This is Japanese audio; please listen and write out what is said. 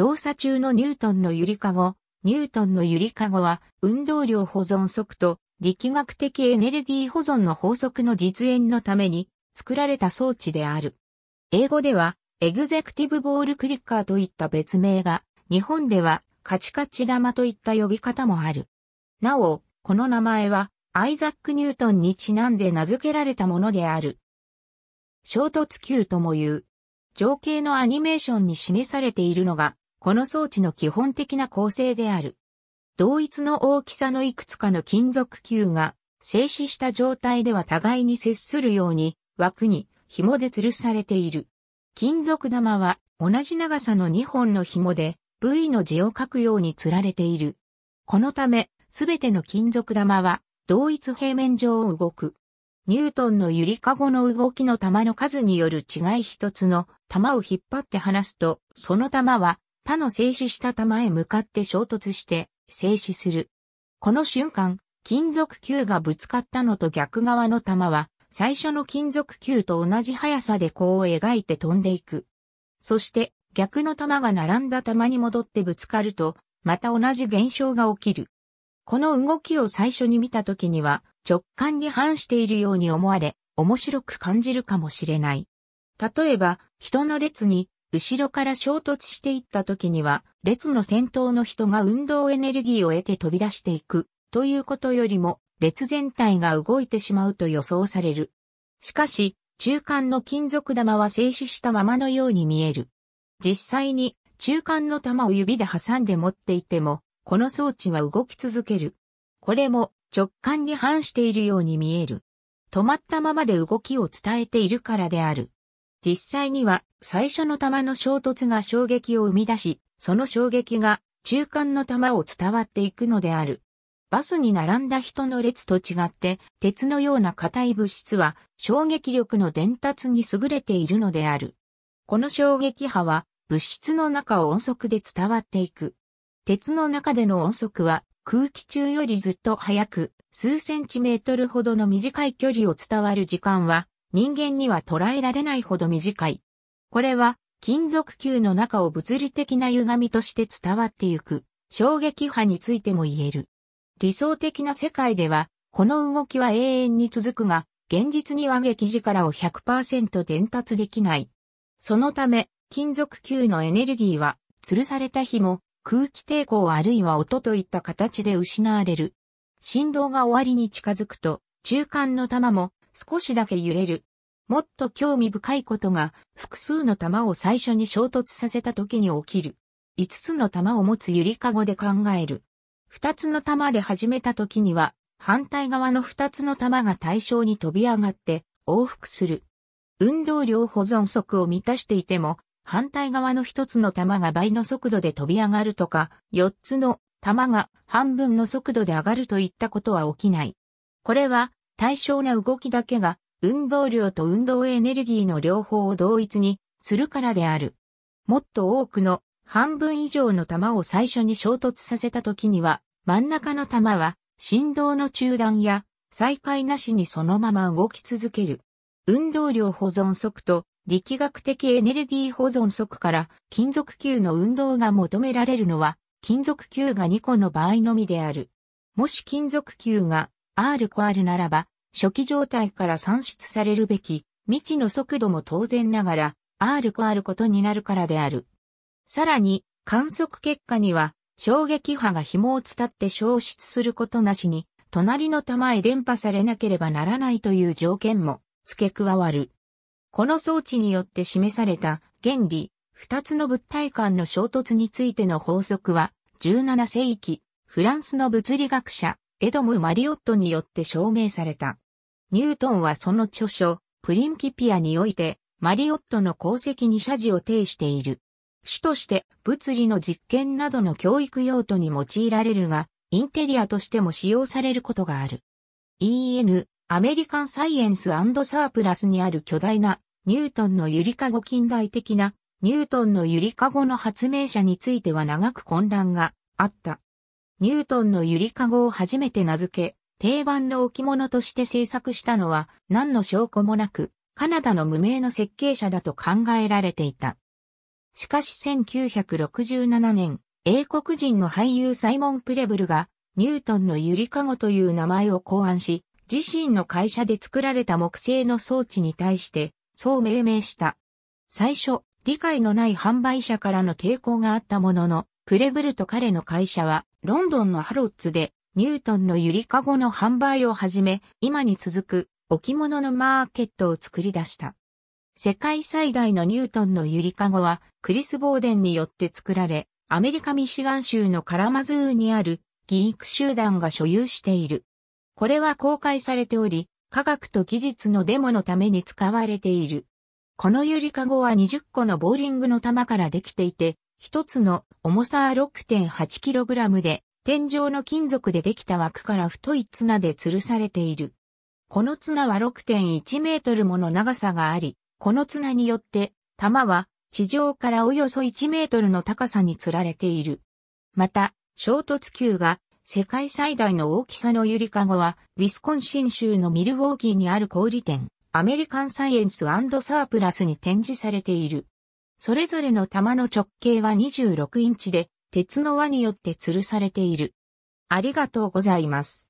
動作中のニュートンの揺りかご、ニュートンの揺りかごは運動量保存則と力学的エネルギー保存の法則の実演のために作られた装置である。英語ではエグゼクティブボールクリッカーといった別名が、日本ではカチカチ玉といった呼び方もある。なお、この名前はアイザック・ニュートンにちなんで名付けられたものである。衝突球とも言う。情景のアニメーションに示されているのがこの装置の基本的な構成である。同一の大きさのいくつかの金属球が静止した状態では互いに接するように枠に紐で吊るされている。金属玉は同じ長さの2本の紐で V の字を書くように吊られている。このため、すべての金属玉は同一平面上を動く。ニュートンのゆりかごの動きの玉の数による違い一つの玉を引っ張って離すと、その玉は他の静止した玉へ向かって衝突して静止する。この瞬間、金属球がぶつかったのと逆側の玉は、最初の金属球と同じ速さで弧を描いて飛んでいく。そして、逆の玉が並んだ玉に戻ってぶつかると、また同じ現象が起きる。この動きを最初に見た時には、直感に反しているように思われ、面白く感じるかもしれない。例えば、人の列に後ろから衝突していった時には、列の先頭の人が運動エネルギーを得て飛び出していく、ということよりも、列全体が動いてしまうと予想される。しかし、中間の金属玉は静止したままのように見える。実際に、中間の玉を指で挟んで持っていても、この装置は動き続ける。これも直感に反しているように見える。止まったままで動きを伝えているからである。実際には最初の弾の衝突が衝撃を生み出し、その衝撃が中間の弾を伝わっていくのである。バスに並んだ人の列と違って、鉄のような硬い物質は衝撃力の伝達に優れているのである。この衝撃波は物質の中を音速で伝わっていく。鉄の中での音速は空気中よりずっと速く、数センチメートルほどの短い距離を伝わる時間は人間には捉えられないほど短い。これは金属球の中を物理的な歪みとして伝わってゆく衝撃波についても言える。理想的な世界ではこの動きは永遠に続くが現実には激力を100%伝達できない。そのため金属球のエネルギーは吊るされた日も空気抵抗あるいは音といった形で失われる。振動が終わりに近づくと中間の玉も少しだけ揺れる。もっと興味深いことが、複数の玉を最初に衝突させた時に起きる。5つの玉を持つゆりかごで考える。2つの玉で始めた時には、反対側の2つの玉が対象に飛び上がって往復する。運動量保存速を満たしていても、反対側の1つの玉が倍の速度で飛び上がるとか、4つの玉が半分の速度で上がるといったことは起きない。これは対象な動きだけが運動量と運動エネルギーの両方を同一にするからである。もっと多くの半分以上の球を最初に衝突させた時には、真ん中の球は振動の中断や再開なしにそのまま動き続ける。運動量保存則と力学的エネルギー保存則から金属球の運動が求められるのは金属球が2個の場合のみである。もし金属球が R コアルならば、初期状態から算出されるべき、未知の速度も当然ながら、R コアルことになるからである。さらに、観測結果には、衝撃波が紐を伝って消失することなしに、隣の玉へ伝播されなければならないという条件も付け加わる。この装置によって示された原理、二つの物体間の衝突についての法則は、17世紀、フランスの物理学者、エドム・マリオットによって証明された。ニュートンはその著書、プリンキピアにおいて、マリオットの功績に謝辞を呈している。主として物理の実験などの教育用途に用いられるが、インテリアとしても使用されることがある。EN、アメリカンサイエンスサープラスにある巨大なニュートンのゆりかご近代的なニュートンのゆりかごの発明者については長く混乱があった。ニュートンのゆりかごを初めて名付け、定番の置物として制作したのは何の証拠もなく、カナダの無名の設計者だと考えられていた。しかし1967年、英国人の俳優サイモン・プレブルが、ニュートンのゆりかごという名前を考案し、自身の会社で作られた木製の装置に対して、そう命名した。最初、理解のない販売者からの抵抗があったものの、プレブルと彼の会社は、ロンドンのハロッツで、ニュートンのゆりかごの販売を始め、今に続く置物のマーケットを作り出した。世界最大のニュートンのゆりかごは、クリス・ボーデンによって作られ、アメリカ・ミシガン州のカラマズーにあるギーク集団が所有している。これは公開されており、科学と技術のデモのために使われている。このゆりかごは20個のボーリングの玉からできていて、一つの重さは 6.8kg で、天井の金属でできた枠から太い綱で吊るされている。この綱は6.1メートルもの長さがあり、この綱によって玉は地上からおよそ1メートルの高さに吊られている。また、衝突球が世界最大の大きさのゆりかごは、ウィスコンシン州のミルウォーキーにある小売店、アメリカンサイエンスサープラスに展示されている。それぞれの玉の直径は26インチで、鉄の輪によって吊るされている。ありがとうございます。